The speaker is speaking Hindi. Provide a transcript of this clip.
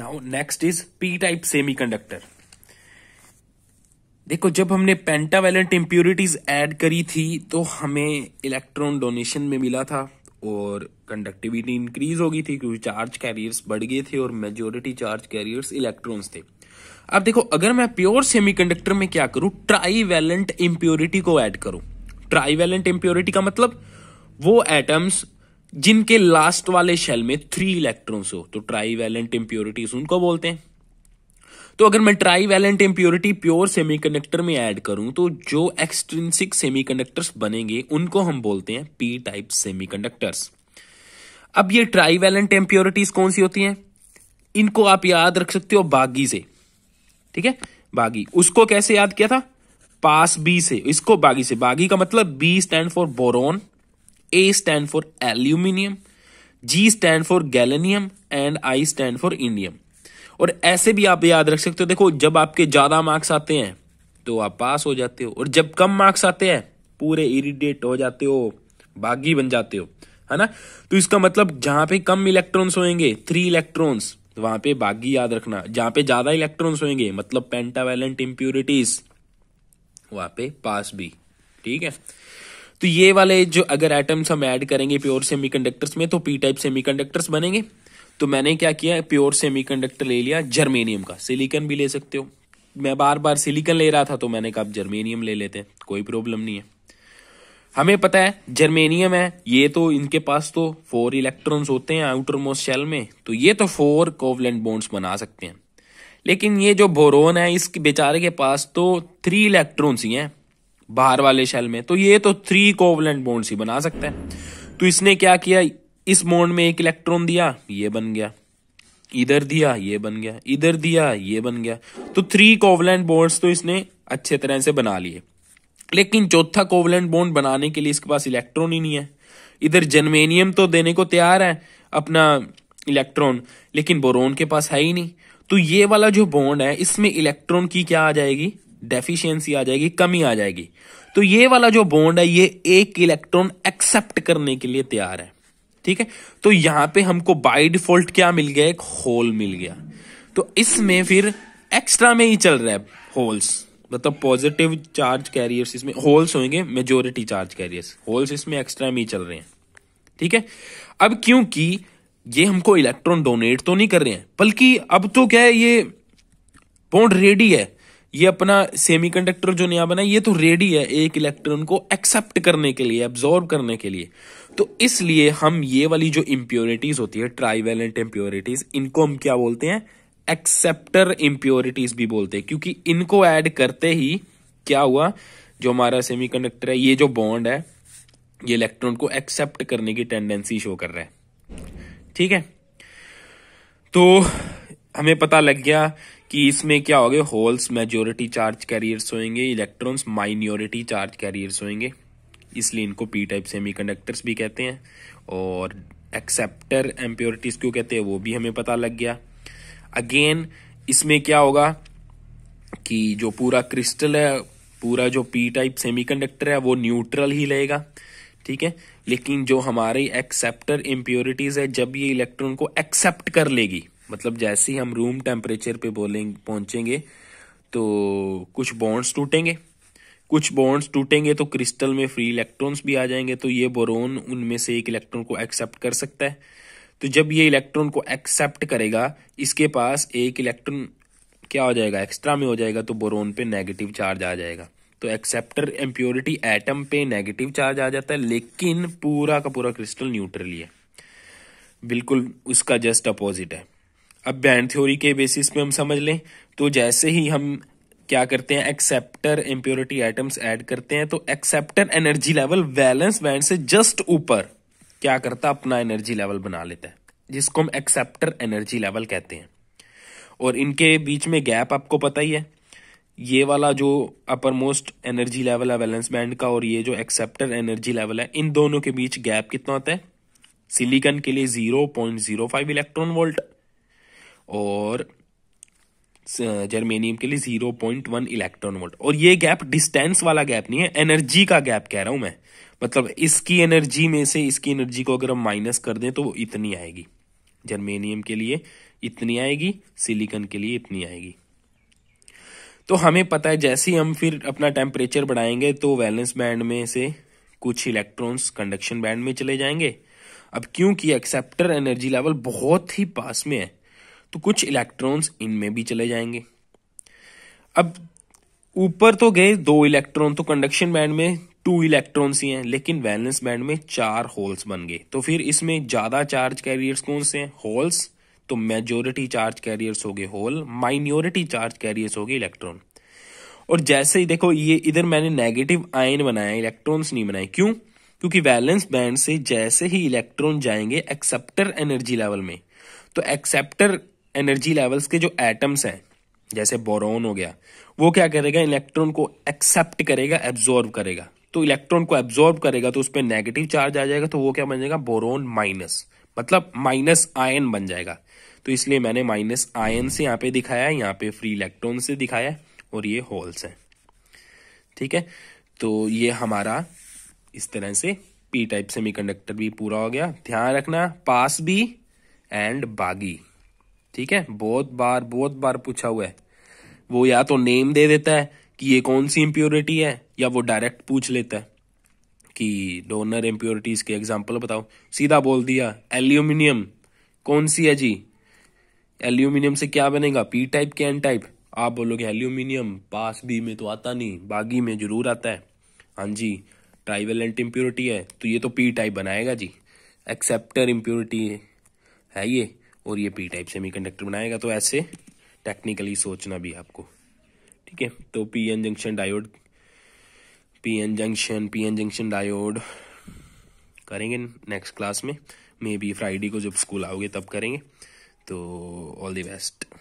Now next is P type semiconductor देखो जब हमने पेंटावेलेंट इम्प्योरिटीज ऐड करी थी तो हमें इलेक्ट्रॉन डोनेशन में मिला था और कंडक्टिविटी इंक्रीज हो गई थी क्योंकि चार्ज कैरियर्स बढ़ गए थे और मेजोरिटी चार्ज कैरियर्स इलेक्ट्रॉन्स थे अब देखो अगर मैं प्योर सेमीकंडक्टर में क्या करूं ट्राईवेलेंट इंप्योरिटी को ऐड करूं ट्राईवेलेंट इंप्योरिटी का मतलब वो एटम्स जिनके लास्ट वाले शेल में थ्री इलेक्ट्रॉन्स हो तो ट्राई वैलेंट इम्प्योरिटीज उनको बोलते हैं तो अगर मैं trivalent impurity pure semiconductor में ऐड करूं तो जो एक्सट्रिंसिक सेमीकंडक्टर्स बनेंगे उनको हम बोलते हैं पी टाइप सेमीकंडक्टर्स अब ये ट्राई वैलेंट इम्प्योरिटीज कौन सी होती हैं इनको आप याद रख सकते हो बागी से ठीक है बागी उसको कैसे याद किया था पास बी से इसको बागी से बागी का मतलब B stand for boron A stand for aluminium, G stand for galenium and I stand for indium. और ऐसे भी आप याद रख सकते हो देखो जब आपके ज़्यादा मार्क्स आते हैं तो आप पास हो जाते हो और जब कम मार्क्स आते हैं पूरे इरिटेट हो जाते हो बागी बन जाते हो है ना तो इसका मतलब जहां पे कम इलेक्ट्रॉन्स होंगे थ्री इलेक्ट्रॉन्स वहां पे बागी याद रखना जहां पे ज्यादा इलेक्ट्रॉन्स होंगे मतलब पेंटावेलेंट इंप्यूरिटीज वहां पे पास भी ठीक है तो ये वाले जो अगर एटम्स हम ऐड करेंगे प्योर सेमीकंडक्टर्स में तो पी टाइप सेमीकंडक्टर्स बनेंगे तो मैंने क्या किया प्योर सेमीकंडक्टर ले लिया जर्मेनियम का सिलिकन भी ले सकते हो मैं बार बार सिलिकन ले रहा था तो मैंने कहा जर्मेनियम ले लेते हैं कोई प्रॉब्लम नहीं है हमें पता है जर्मेनियम है ये तो इनके पास तो फोर इलेक्ट्रॉन्स होते हैं आउटर मोस्ट शेल में तो ये तो फोर कोवलेंट बोन्स बना सकते हैं लेकिन ये जो बोरोन है इस बेचारे के पास तो थ्री इलेक्ट्रॉन्स ही हैं बाहर वाले शेल में तो ये तो थ्री कोवलेंट बॉन्ड्स ही बना सकते हैं तो इसने क्या किया इस बॉन्ड में एक इलेक्ट्रॉन दिया ये बन गया इधर दिया ये बन गया इधर दिया ये बन गया तो थ्री कोवलेंट बॉन्ड्स तो इसने अच्छे तरह से बना लिए लेकिन चौथा कोवलेंट बॉन्ड बनाने के लिए इसके पास इलेक्ट्रॉन ही नहीं है इधर जर्मेनियम तो देने को तैयार है अपना इलेक्ट्रॉन लेकिन बोरोन के पास है ही नहीं तो ये वाला जो बॉन्ड है इसमें इलेक्ट्रॉन की क्या आ जाएगी डेफिशिएंसी आ जाएगी कमी आ जाएगी तो ये वाला जो बॉन्ड है ये एक इलेक्ट्रॉन एक्सेप्ट करने के लिए तैयार है ठीक है तो यहां पे हमको बाय डिफॉल्ट क्या मिल गया एक होल मिल गया तो इसमें फिर एक्स्ट्रा में ही चल रहा है होल्स मतलब पॉजिटिव चार्ज कैरियर्स इसमें होल्स होंगे मेजोरिटी चार्ज कैरियर्स होल्स इसमें एक्स्ट्रा में ही चल रहे हैं ठीक है अब क्योंकि ये हमको इलेक्ट्रॉन डोनेट तो नहीं कर रहे हैं बल्कि अब तो क्या है ये बॉन्ड रेडी है ये अपना सेमीकंडक्टर जो नया बना ये तो रेडी है एक इलेक्ट्रॉन को एक्सेप्ट करने के लिए एब्जॉर्ब करने के लिए तो इसलिए हम ये वाली जो इम्प्योरिटीज होती है ट्राइवेलेंट इम्प्योरिटीज इनको हम क्या बोलते हैं एक्सेप्टर इम्प्योरिटीज भी बोलते हैं क्योंकि इनको ऐड करते ही क्या हुआ जो हमारा सेमी है ये जो बॉन्ड है ये इलेक्ट्रॉन को एक्सेप्ट करने की टेंडेंसी शो कर रहा है ठीक है तो हमें पता लग गया कि इसमें क्या होगा होल्स मेजोरिटी चार्ज कैरियर्स होंगे इलेक्ट्रॉन्स माइनॉरिटी चार्ज कैरियर्स होंगे इसलिए इनको पी टाइप सेमीकंडक्टर्स भी कहते हैं और एक्सेप्टर एम्प्योरिटीज क्यों कहते हैं वो भी हमें पता लग गया अगेन इसमें क्या होगा कि जो पूरा क्रिस्टल है पूरा जो पी टाइप सेमीकंडक्टर है वो न्यूट्रल ही रहेगा ठीक है लेकिन जो हमारी एक्सेप्टर इम्प्योरिटीज है जब ये इलेक्ट्रॉन को एक्सेप्ट कर लेगी मतलब जैसे ही हम रूम टेम्परेचर पे बोलेंगे पहुंचेंगे तो कुछ बॉन्ड्स टूटेंगे कुछ बॉन्ड्स टूटेंगे तो क्रिस्टल में फ्री इलेक्ट्रॉन्स भी आ जाएंगे तो ये बोरोन उनमें से एक इलेक्ट्रॉन को एक्सेप्ट कर सकता है तो जब ये इलेक्ट्रॉन को एक्सेप्ट करेगा इसके पास एक इलेक्ट्रॉन क्या हो जाएगा एक्स्ट्रा में हो जाएगा तो बोरोन पे नेगेटिव चार्ज आ जाएगा तो एक्सेप्टर एम्प्योरिटी एटम पे नेगेटिव चार्ज आ जाता है लेकिन पूरा का पूरा क्रिस्टल न्यूट्रल ही है बिल्कुल उसका जस्ट अपोजिट है अब बैंड थ्योरी के बेसिस पे हम समझ लें तो जैसे ही हम क्या करते हैं एक्सेप्टर इम्प्योरिटी आइटम्स ऐड करते हैं तो acceptor energy level valence band से जस्ट ऊपर क्या करता है अपना एनर्जी लेवल बना लेता है जिसको हम एक्सेप्टर एनर्जी लेवल कहते हैं और इनके बीच में गैप आपको पता ही है ये वाला जो अपर मोस्ट एनर्जी लेवल है बैलेंस बैंड का और ये जो एक्सेप्टर एनर्जी लेवल है इन दोनों के बीच गैप कितना होता है सिलिकन के लिए zero point zero five electron volt और जर्मेनियम के लिए zero point one electron volt और ये गैप डिस्टेंस वाला गैप नहीं है एनर्जी का गैप कह रहा हूं मैं मतलब इसकी एनर्जी में से इसकी एनर्जी को अगर हम माइनस कर दें तो इतनी आएगी जर्मेनियम के लिए इतनी आएगी सिलिकन के लिए इतनी आएगी तो हमें पता है जैसे ही हम फिर अपना टेम्परेचर बढ़ाएंगे तो वैलेंस बैंड में से कुछ इलेक्ट्रॉन्स कंडक्शन बैंड में चले जाएंगे अब क्योंकि एक्सेप्टर एनर्जी लेवल बहुत ही पास में है तो कुछ इलेक्ट्रॉन्स इनमें भी चले जाएंगे अब ऊपर तो गए दो इलेक्ट्रॉन तो कंडक्शन बैंड में टू इलेक्ट्रॉन्स ही हैं लेकिन वैलेंस बैंड में चार होल्स बन गए तो फिर इसमें ज्यादा चार्ज कैरियर्स कौन से हैं होल्स तो मेजोरिटी चार्ज कैरियर्स हो गए होल माइनॉरिटी चार्ज कैरियर्स हो गए इलेक्ट्रॉन और जैसे ही देखो ये इधर मैंने नेगेटिव आयन बनाया इलेक्ट्रॉन्स नहीं बनाए क्यों क्योंकि वैलेंस बैंड से जैसे ही इलेक्ट्रॉन जाएंगे एक्सेप्टर एनर्जी लेवल में तो एक्सेप्टर एनर्जी लेवल्स के जो एटम्स हैं जैसे बोरोन हो गया वो क्या करेगा इलेक्ट्रॉन को एक्सेप्ट करेगा एब्जॉर्व करेगा तो इलेक्ट्रॉन को एब्जॉर्व करेगा तो उस पर नेगेटिव चार्ज आ जाएगा तो वो क्या बन जाएगा बोरोन माइनस मतलब माइनस आयन बन जाएगा तो इसलिए मैंने माइनस आयन से यहाँ पे दिखाया यहां यहाँ पे फ्री इलेक्ट्रॉन से दिखाया और ये होल्स हैं ठीक है तो ये हमारा इस तरह से पी टाइप सेमीकंडक्टर भी पूरा हो गया ध्यान रखना पास भी एंड बागी ठीक है बहुत बार बहुत बार पूछा हुआ है वो या तो नेम दे देता है कि ये कौन सी इम्प्योरिटी है या वो डायरेक्ट पूछ लेता है कि डोनर इम्प्योरिटीज के एग्जाम्पल बताओ सीधा बोल दिया एल्यूमिनियम कौन सी है जी एल्यूमिनियम से क्या बनेगा पी टाइप के एन टाइप आप बोलोगे एल्यूमिनियम पास बी में तो आता नहीं बागी में जरूर आता है हाँ जी ट्राइवेलेंट इम्प्योरिटी है तो ये तो पी टाइप बनाएगा जी एक्सेप्टर इम्प्योरिटी है, है ये और ये पी टाइप सेमीकंडक्टर बनाएगा तो ऐसे टेक्निकली सोचना भी आपको ठीक है तो P N junction diode P N junction P N junction diode करेंगे नेक्स्ट क्लास में मे बी फ्राइडे को जब स्कूल आओगे तब करेंगे तो ऑल द बेस्ट